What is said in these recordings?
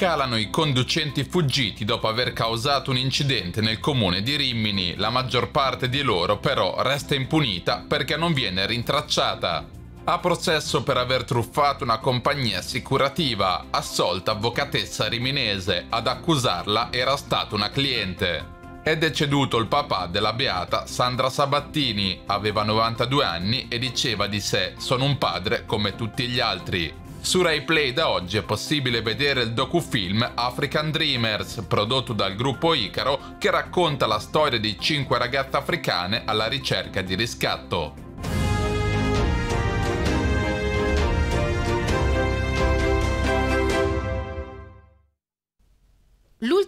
calano i conducenti fuggiti dopo aver causato un incidente nel comune di Rimini, la maggior parte di loro però resta impunita perché non viene rintracciata a processo per aver truffato una compagnia assicurativa, assolta avvocatessa riminese, ad accusarla era stata una cliente. È deceduto il papà della beata Sandra Sabattini, aveva 92 anni e diceva di sé sono un padre come tutti gli altri. Su RaiPlay da oggi è possibile vedere il docufilm African Dreamers, prodotto dal gruppo Icaro, che racconta la storia di cinque ragazze africane alla ricerca di riscatto.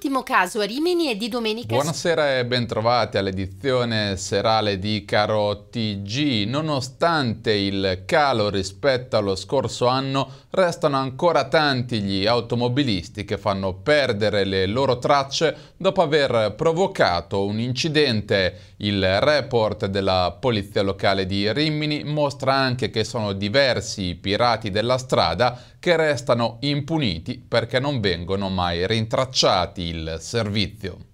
L'ultimo caso a Rimini è di domenica. Buonasera e bentrovati all'edizione serale di Caro TG. Nonostante il calo rispetto allo scorso anno, restano ancora tanti gli automobilisti che fanno perdere le loro tracce dopo aver provocato un incidente. Il report della polizia locale di Rimini mostra anche che sono diversi i pirati della strada che restano impuniti perché non vengono mai rintracciati il servizio.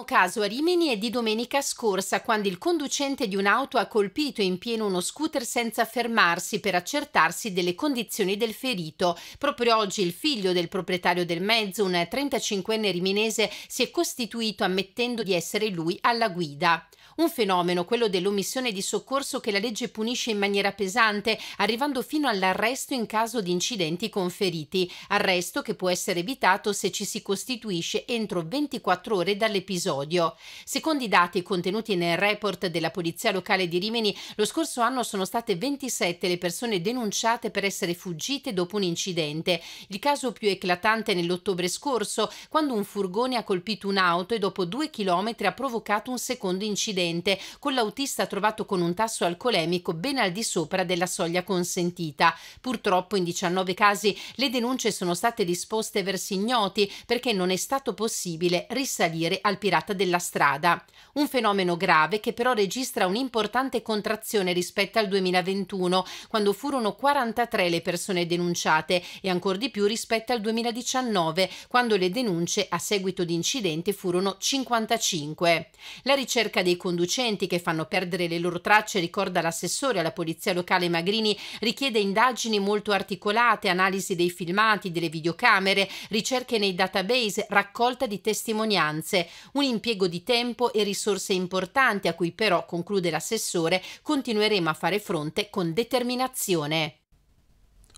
Il caso a Rimini è di domenica scorsa, quando il conducente di un'auto ha colpito in pieno uno scooter senza fermarsi per accertarsi delle condizioni del ferito. Proprio oggi il figlio del proprietario del mezzo, un 35enne riminese, si è costituito ammettendo di essere lui alla guida. Un fenomeno, quello dell'omissione di soccorso che la legge punisce in maniera pesante, arrivando fino all'arresto in caso di incidenti con feriti, arresto che può essere evitato se ci si costituisce entro 24 ore dall'episodio. Secondo i dati contenuti nel report della Polizia Locale di Rimini, lo scorso anno sono state 27 le persone denunciate per essere fuggite dopo un incidente. Il caso più eclatante nell'ottobre scorso, quando un furgone ha colpito un'auto e dopo due chilometri ha provocato un secondo incidente precedente, con l'autista trovato con un tasso alcolemico ben al di sopra della soglia consentita. Purtroppo in 19 casi le denunce sono state disposte verso ignoti perché non è stato possibile risalire al pirata della strada. Un fenomeno grave che però registra un'importante contrazione rispetto al 2021, quando furono 43 le persone denunciate e ancor di più rispetto al 2019, quando le denunce a seguito di incidente furono 55. La ricerca dei conduttori conducenti che fanno perdere le loro tracce, ricorda l'assessore alla polizia locale Magrini, richiede indagini molto articolate, analisi dei filmati, delle videocamere, ricerche nei database, raccolta di testimonianze. Un impiego di tempo e risorse importanti a cui però, conclude l'assessore, continueremo a fare fronte con determinazione.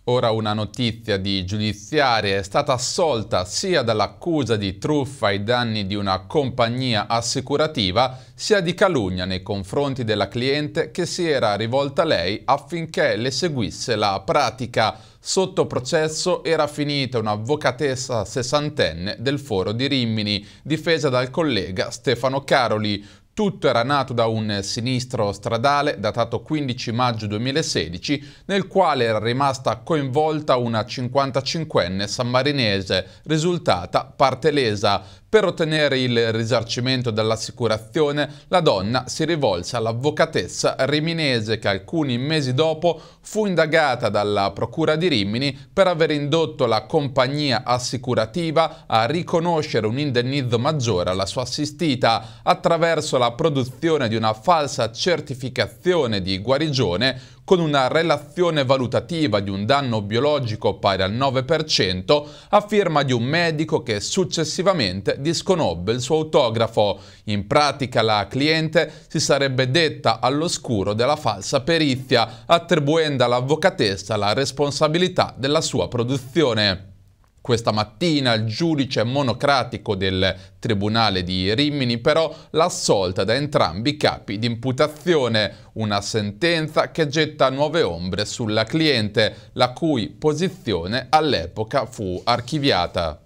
Ora una notizia di giudiziaria è stata assolta sia dall'accusa di truffa ai danni di una compagnia assicurativa, sia di calunnia nei confronti della cliente che si era rivolta a lei affinché le seguisse la pratica. Sotto processo era finita un'avvocatessa sessantenne del foro di Rimini, difesa dal collega Stefano Caroli. Tutto era nato da un sinistro stradale datato 15 maggio 2016 nel quale era rimasta coinvolta una 55enne sammarinese risultata parte lesa per ottenere il risarcimento dell'assicurazione, la donna si rivolse all'avvocatessa riminese che alcuni mesi dopo fu indagata dalla Procura di Rimini per aver indotto la compagnia assicurativa a riconoscere un indennizzo maggiore alla sua assistita attraverso la produzione di una falsa certificazione di guarigione con una relazione valutativa di un danno biologico pari al 9% a firma di un medico che successivamente disconobbe il suo autografo. In pratica la cliente si sarebbe detta all'oscuro della falsa perizia, attribuendo all'avvocatessa la responsabilità della sua produzione. Questa mattina il giudice monocratico del Tribunale di Rimini però l'assolta da entrambi i capi di imputazione, una sentenza che getta nuove ombre sulla cliente, la cui posizione all'epoca fu archiviata.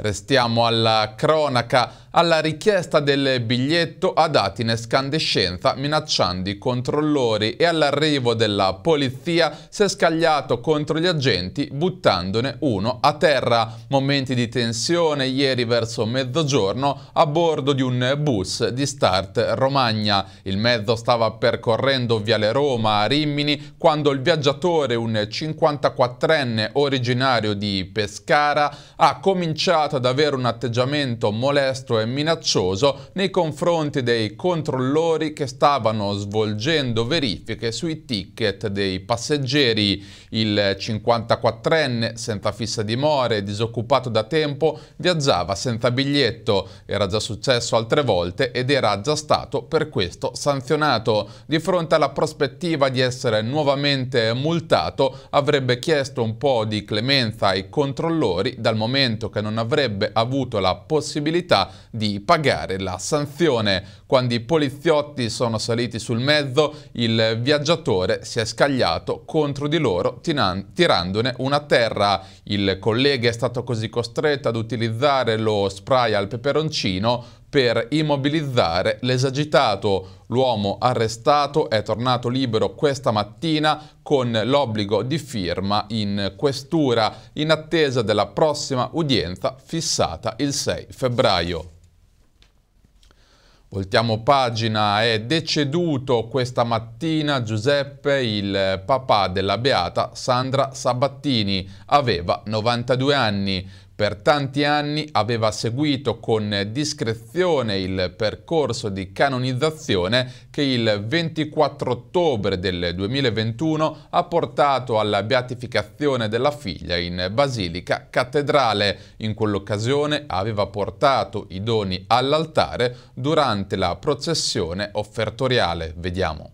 Restiamo alla cronaca, alla richiesta del biglietto a dati in escandescenza minacciando i controllori e all'arrivo della polizia si è scagliato contro gli agenti buttandone uno a terra. Momenti di tensione ieri verso mezzogiorno a bordo di un bus di Start Romagna. Il mezzo stava percorrendo Viale Roma a Rimini quando il viaggiatore, un 54enne originario di Pescara, ha cominciato portato ad avere un atteggiamento molesto e minaccioso nei confronti dei controllori che stavano svolgendo verifiche sui ticket dei passeggeri. Il 54enne, senza fissa dimora e disoccupato da tempo, viaggiava senza biglietto, era già successo altre volte ed era già stato per questo sanzionato. Di fronte alla prospettiva di essere nuovamente multato, avrebbe chiesto un po' di clemenza ai controllori dal momento che non avrebbe avrebbe avuto la possibilità di pagare la sanzione. Quando i poliziotti sono saliti sul mezzo, il viaggiatore si è scagliato contro di loro tirandone una terra. Il collega è stato così costretto ad utilizzare lo spray al peperoncino per immobilizzare l'esagitato. L'uomo arrestato è tornato libero questa mattina con l'obbligo di firma in questura in attesa della prossima udienza fissata il 6 febbraio. Voltiamo pagina, è deceduto questa mattina Giuseppe, il papà della beata Sandra Sabattini, aveva 92 anni. Per tanti anni aveva seguito con discrezione il percorso di canonizzazione che il 24 ottobre del 2021 ha portato alla beatificazione della figlia in Basilica Cattedrale. In quell'occasione aveva portato i doni all'altare durante la processione offertoriale. Vediamo.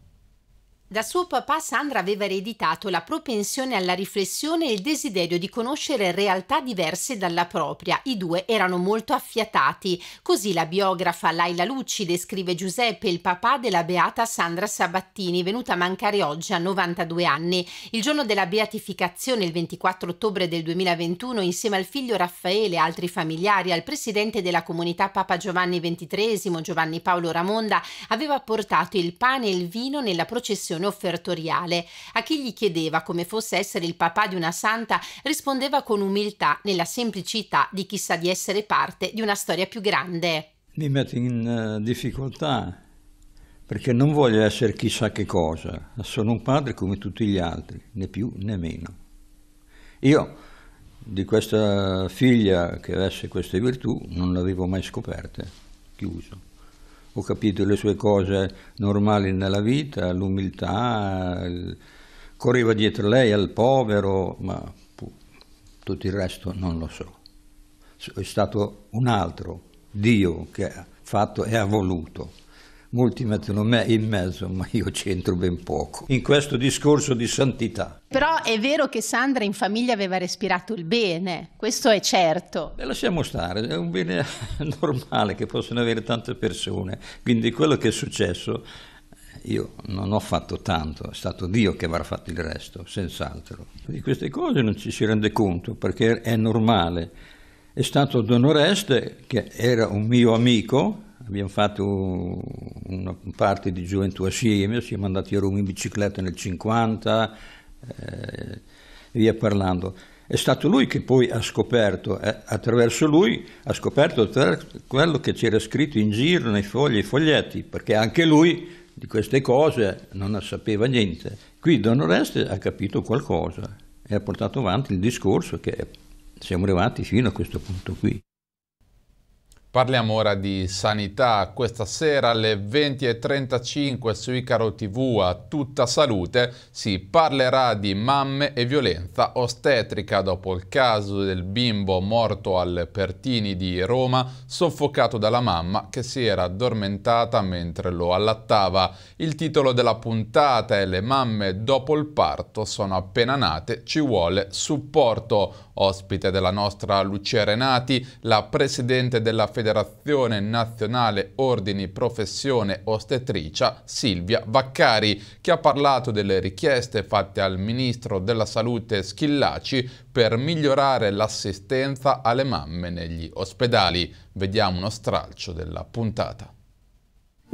Da suo papà Sandra aveva ereditato la propensione alla riflessione e il desiderio di conoscere realtà diverse dalla propria. I due erano molto affiatati. Così la biografa Laila Lucci descrive Giuseppe, il papà della beata Sandra Sabattini, venuta a mancare oggi a 92 anni. Il giorno della beatificazione, il 24 ottobre del 2021, insieme al figlio Raffaele e altri familiari, al presidente della comunità Papa Giovanni XXIII, Giovanni Paolo Ramonda, aveva portato il pane e il vino nella processione commissione offertoriale. A chi gli chiedeva come fosse essere il papà di una santa, rispondeva con umiltà, nella semplicità di chi sa di essere parte di una storia più grande. Mi metto in eh, difficoltà perché non voglio essere chissà che cosa, sono un padre come tutti gli altri, né più né meno. Io di questa figlia che avesse queste virtù non l'avevo mai scoperta, chiuso ho capito le sue cose normali nella vita, l'umiltà, il... correva dietro lei al povero, ma tutto il resto non lo so. È stato un altro Dio che ha fatto e ha voluto. Molti mettono me in mezzo, ma io c'entro ben poco in questo discorso di santità. Però è vero che Sandra in famiglia aveva respirato il bene, questo è certo. Beh, lasciamo stare, è un bene normale che possono avere tante persone, quindi quello che è successo io non ho fatto tanto, è stato Dio che avrà fatto il resto, senz'altro. Di queste cose non ci si rende conto perché è normale. È stato Don Oreste, che era un mio amico, abbiamo fatto una parte di gioventù assieme, siamo andati a Roma in bicicletta nel 50 eh, via parlando. È stato lui che poi ha scoperto, eh, attraverso lui, ha scoperto quello che c'era scritto in giro nei fogli e foglietti, perché anche lui di queste cose non sapeva niente. Qui Don Oreste ha capito qualcosa e ha portato avanti il discorso che siamo arrivati fino a questo punto qui. Parliamo ora di sanità. Questa sera alle 20.35 su Icaro TV a Tutta Salute si parlerà di mamme e violenza ostetrica dopo il caso del bimbo morto al Pertini di Roma soffocato dalla mamma che si era addormentata mentre lo allattava. Il titolo della puntata è Le mamme dopo il parto sono appena nate, ci vuole supporto. Ospite della nostra Lucia Renati, la presidente della Federazione Federazione Nazionale Ordini Professione Ostetricia Silvia Vaccari, che ha parlato delle richieste fatte al Ministro della Salute Schillaci per migliorare l'assistenza alle mamme negli ospedali. Vediamo uno stralcio della puntata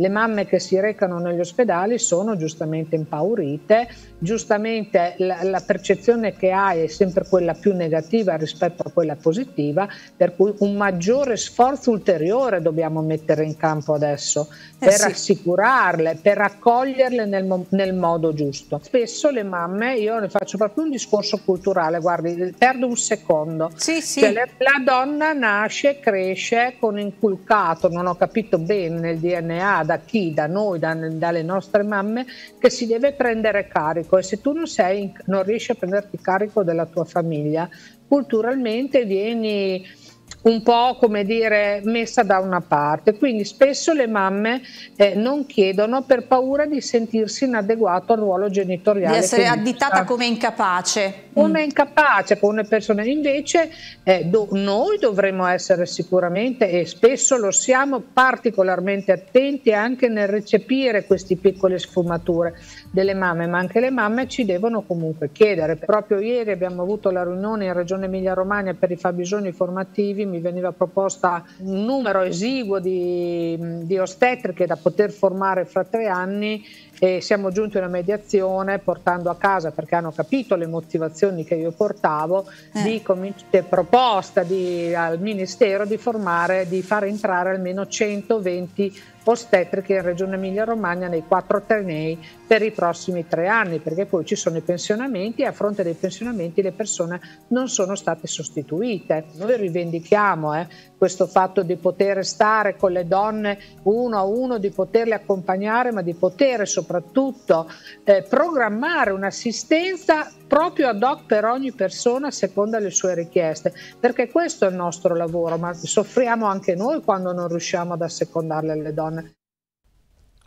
le mamme che si recano negli ospedali sono giustamente impaurite, giustamente la, la, percezione che hai è sempre quella più negativa rispetto a quella positiva, per cui un maggiore sforzo ulteriore dobbiamo mettere in campo adesso eh per sì. assicurarle, per accoglierle nel, nel, modo giusto. Spesso le mamme, io ne faccio proprio un discorso culturale, guardi, perdo un secondo. Sì, sì. Cioè, la, la donna nasce, cresce con inculcato, non ho capito bene nel DNA da chi? Da noi, da, dalle nostre mamme, che si deve prendere carico e se tu non, sei, non riesci a prenderti carico della tua famiglia, culturalmente vieni un po' come dire messa da una parte. Quindi spesso le mamme eh, non chiedono per paura di sentirsi inadeguato al ruolo genitoriale. Di essere additata come incapace con mm. incapace, con una persona. Invece eh, do, noi dovremmo essere sicuramente, e spesso lo siamo, particolarmente attenti anche nel recepire queste piccole sfumature delle mamme, ma anche le mamme ci devono comunque chiedere. Proprio ieri abbiamo avuto la riunione in Regione Emilia-Romagna per i fabbisogni formativi, mi veniva proposta un numero esiguo di, di ostetriche da poter formare fra tre anni e siamo giunti a una mediazione portando a casa, perché hanno capito le motivazioni che io portavo, eh. di cominci- proposta di, al Ministero di formare, di far entrare almeno 120 ostetriche in Regione Emilia-Romagna nei quattro atenei per i prossimi tre anni, perché poi ci sono i pensionamenti e a fronte dei pensionamenti le persone non sono state sostituite. Noi rivendichiamo eh, questo fatto di poter stare con le donne uno a uno, di poterle accompagnare, ma di poter soprattutto eh, programmare un'assistenza proprio ad hoc per ogni persona secondo le sue richieste, perché questo è il nostro lavoro, ma soffriamo anche noi quando non riusciamo ad assecondarle alle donne.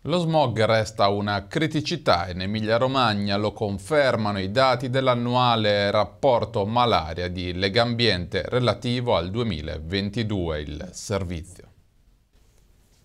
Lo smog resta una criticità in Emilia-Romagna, lo confermano i dati dell'annuale rapporto malaria di Legambiente relativo al 2022, il servizio.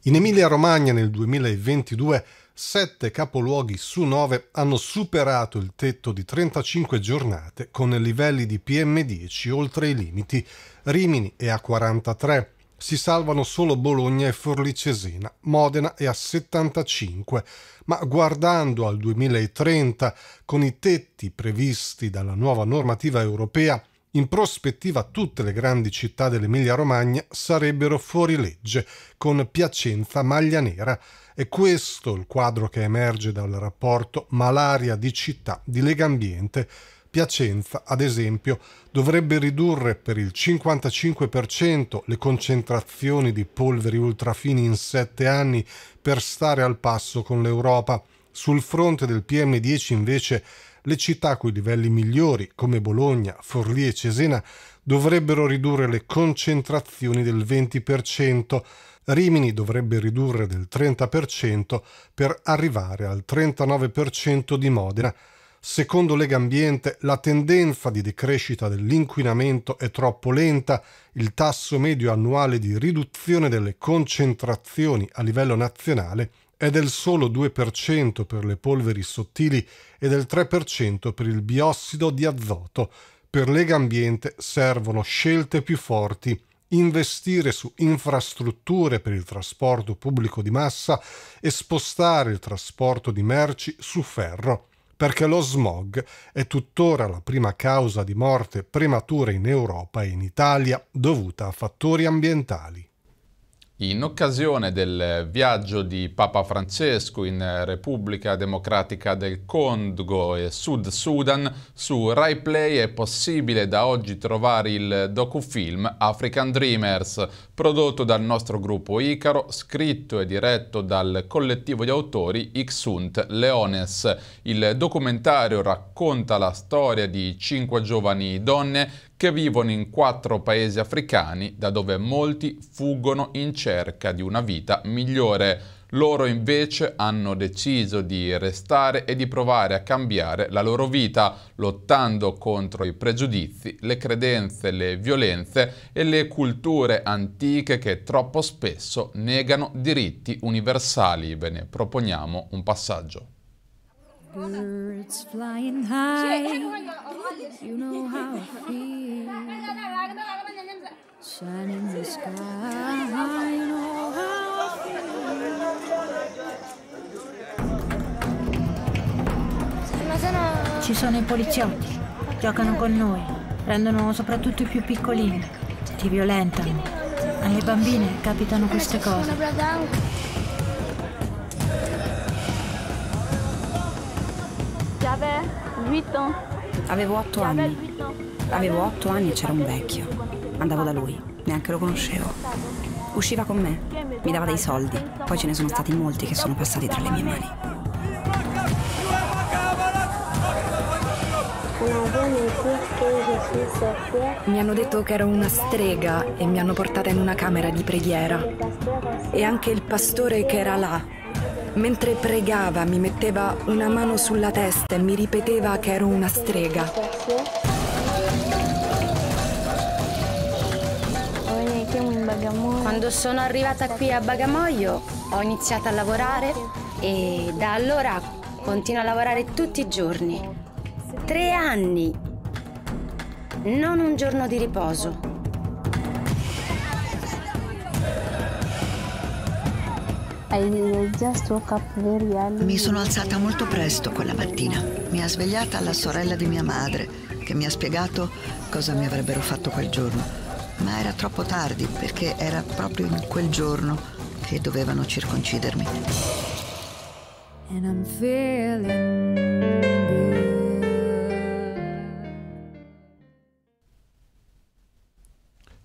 In Emilia-Romagna nel 2022 7 capoluoghi su 9 hanno superato il tetto di 35 giornate con livelli di PM10 oltre i limiti. Rimini è a 43. Si salvano solo Bologna e Forlì Cesena, Modena è a 75, ma guardando al 2030, con i tetti previsti dalla nuova normativa europea, in prospettiva tutte le grandi città dell'Emilia-Romagna sarebbero fuorilegge, con Piacenza maglia nera. È questo il quadro che emerge dal rapporto Malaria di città di Lega Ambiente. Piacenza, ad esempio, dovrebbe ridurre per il 55% le concentrazioni di polveri ultrafini in sette anni per stare al passo con l'Europa. Sul fronte del PM10 invece le città coi livelli migliori, come Bologna, Forlì e Cesena, dovrebbero ridurre le concentrazioni del 20%, Rimini dovrebbe ridurre del 30% per arrivare al 39% di Modena. Secondo Lega Ambiente, la tendenza di decrescita dell'inquinamento è troppo lenta, il tasso medio annuale di riduzione delle concentrazioni a livello nazionale è del solo 2% per le polveri sottili e del 3% per il biossido di azoto. Per Lega Ambiente servono scelte più forti, investire su infrastrutture per il trasporto pubblico di massa e spostare il trasporto di merci su ferro, perché lo smog è tuttora la prima causa di morte prematura in Europa e in Italia dovuta a fattori ambientali. In occasione del viaggio di Papa Francesco in Repubblica Democratica del Congo e Sud Sudan, su RaiPlay è possibile da oggi trovare il docufilm African Dreamers prodotto dal nostro gruppo Icaro, scritto e diretto dal collettivo di autori Ixunt Leones. Il documentario racconta la storia di cinque giovani donne che vivono in quattro paesi africani da dove molti fuggono in cerca di una vita migliore. Loro invece hanno deciso di restare e di provare a cambiare la loro vita, lottando contro i pregiudizi, le credenze, le violenze e le culture antiche che troppo spesso negano diritti universali. Ve ne proponiamo un passaggio. Birds flying high, you know how I feel. Shining the sky, I know how ci sono i poliziotti, giocano con noi, prendono soprattutto i più piccolini, ti violentano. Alle bambine capitano queste cose. Avevo otto anni. Avevo otto anni e c'era un vecchio. Andavo da lui, neanche lo conoscevo. Usciva con me, mi dava dei soldi, poi ce ne sono stati molti che sono passati tra le mie mani. Mi hanno detto che ero una strega e mi hanno portata in una camera di preghiera. E anche il pastore che era là, mentre pregava, mi metteva una mano sulla testa e mi ripeteva che ero una strega. Bagamoyo. Quando sono arrivata qui a Bagamoyo ho iniziato a lavorare e da allora continuo a lavorare tutti i giorni. Tre anni, non un giorno di riposo. Mi sono alzata molto presto quella mattina. Mi ha svegliata la sorella di mia madre che mi ha spiegato cosa mi avrebbero fatto quel giorno ma era troppo tardi perché era proprio in quel giorno che dovevano circoncidermi. And I'm feeling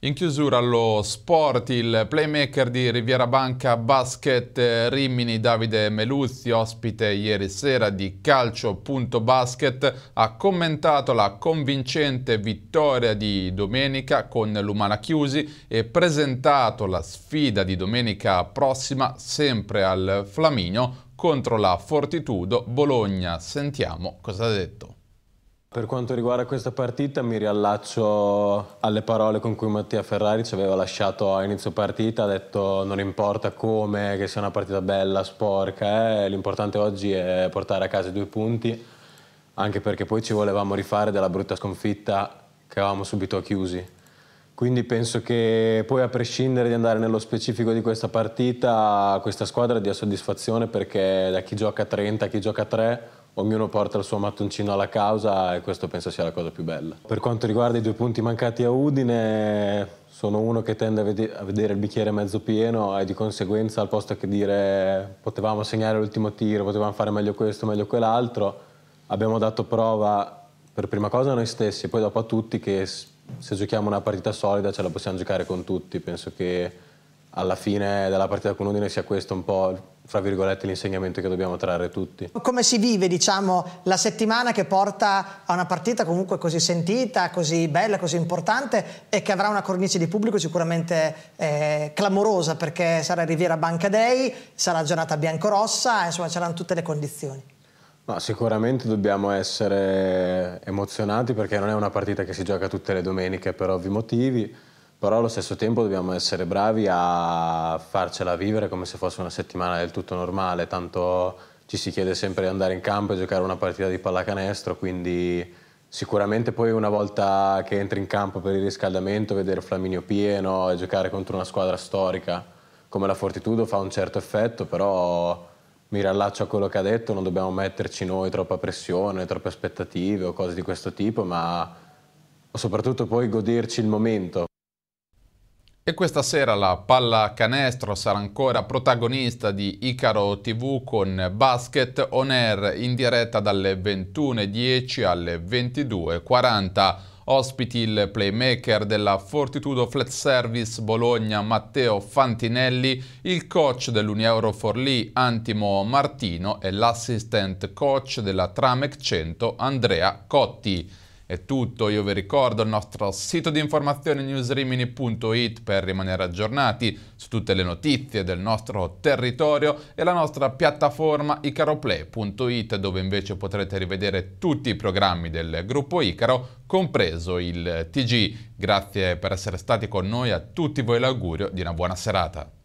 In chiusura allo sport, il playmaker di Riviera Banca Basket eh, Rimini Davide Meluzzi, ospite ieri sera di Calcio.basket, ha commentato la convincente vittoria di domenica con l'Umana Chiusi e presentato la sfida di domenica prossima sempre al Flaminio contro la Fortitudo Bologna. Sentiamo cosa ha detto. Per quanto riguarda questa partita mi riallaccio alle parole con cui Mattia Ferrari ci aveva lasciato a inizio partita, ha detto non importa come, che sia una partita bella, sporca, eh, l'importante oggi è portare a casa i due punti, anche perché poi ci volevamo rifare della brutta sconfitta che avevamo subito chiusi. Quindi penso che poi a prescindere di andare nello specifico di questa partita, questa squadra dia soddisfazione perché da chi gioca 30 a chi gioca 3 ognuno porta il suo mattoncino alla causa e questo penso sia la cosa più bella. Per quanto riguarda i due punti mancati a Udine, sono uno che tende a, vedere il bicchiere mezzo pieno e di conseguenza al posto che dire potevamo segnare l'ultimo tiro, potevamo fare meglio questo, meglio quell'altro, abbiamo dato prova per prima cosa a noi stessi e poi dopo a tutti che se giochiamo una partita solida ce la possiamo giocare con tutti. Penso che alla fine della partita con Udine sia questo un po' fra virgolette l'insegnamento che dobbiamo trarre tutti. Come si vive diciamo la settimana che porta a una partita comunque così sentita, così bella, così importante e che avrà una cornice di pubblico sicuramente eh, clamorosa perché sarà Riviera Banca Day, sarà giornata biancorossa, insomma c'erano tutte le condizioni. No, sicuramente dobbiamo essere emozionati perché non è una partita che si gioca tutte le domeniche per ovvi motivi però allo stesso tempo dobbiamo essere bravi a farcela vivere come se fosse una settimana del tutto normale, tanto ci si chiede sempre di andare in campo e giocare una partita di pallacanestro, quindi sicuramente poi una volta che entri in campo per il riscaldamento vedere Flaminio pieno e giocare contro una squadra storica come la Fortitudo fa un certo effetto, però mi rallaccio a quello che ha detto, non dobbiamo metterci noi troppa pressione, troppe aspettative o cose di questo tipo, ma soprattutto poi goderci il momento. E questa sera la pallacanestro sarà ancora protagonista di Icaro TV con Basket On Air in diretta dalle 21.10 alle 22.40. Ospiti il playmaker della Fortitudo Flat Service Bologna Matteo Fantinelli, il coach dell'Unieuro Forlì Antimo Martino e l'assistant coach della Tramec 100 Andrea Cotti. È tutto, io vi ricordo il nostro sito di informazione newsrimini.it per rimanere aggiornati su tutte le notizie del nostro territorio e la nostra piattaforma icaroplay.it dove invece potrete rivedere tutti i programmi del gruppo Icaro, compreso il TG. Grazie per essere stati con noi, a tutti voi l'augurio di una buona serata.